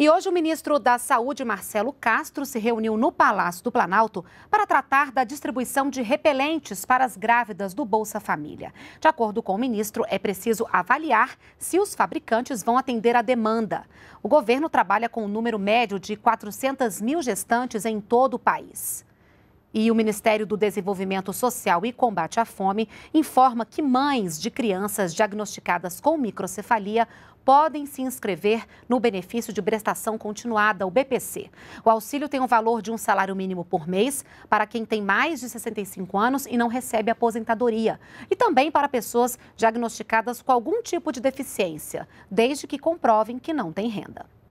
E hoje o ministro da Saúde, Marcelo Castro, se reuniu no Palácio do Planalto para tratar da distribuição de repelentes para as grávidas do Bolsa Família. De acordo com o ministro, é preciso avaliar se os fabricantes vão atender à demanda. O governo trabalha com um número médio de 400 mil gestantes em todo o país. E o Ministério do Desenvolvimento Social e Combate à Fome informa que mães de crianças diagnosticadas com microcefalia podem se inscrever no benefício de prestação continuada, o BPC. O auxílio tem o valor de um salário mínimo por mês para quem tem mais de 65 anos e não recebe aposentadoria, e também para pessoas diagnosticadas com algum tipo de deficiência, desde que comprovem que não têm renda.